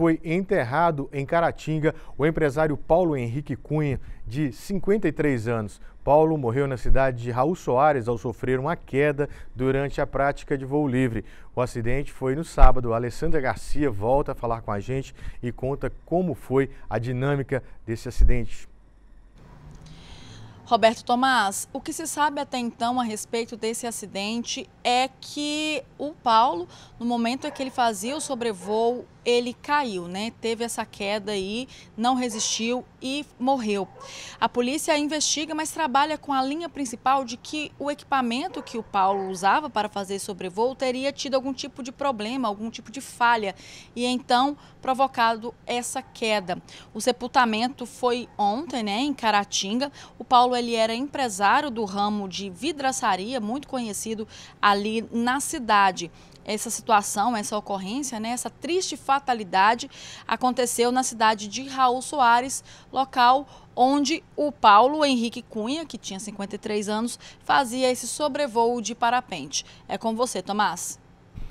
foi enterrado em Caratinga o empresário Paulo Henrique Cunha, de 53 anos. Paulo morreu na cidade de Raul Soares ao sofrer uma queda durante a prática de voo livre. O acidente foi no sábado. A Alessandra Garcia volta a falar com a gente e conta como foi a dinâmica desse acidente. Roberto Tomás, o que se sabe até então a respeito desse acidente é que o Paulo, no momento em que ele fazia o sobrevoo ele caiu, né? Teve essa queda aí, não resistiu e morreu. A polícia investiga, mas trabalha com a linha principal de que o equipamento que o Paulo usava para fazer sobrevoo teria tido algum tipo de problema, algum tipo de falha e então provocado essa queda. O sepultamento foi ontem, né, em Caratinga. O Paulo ele era empresário do ramo de vidraçaria, muito conhecido ali na cidade. Essa situação, essa ocorrência, né, essa triste fatalidade aconteceu na cidade de Raul Soares, local onde o Paulo Henrique Cunha, que tinha 53 anos, fazia esse sobrevoo de parapente. É com você, Tomás.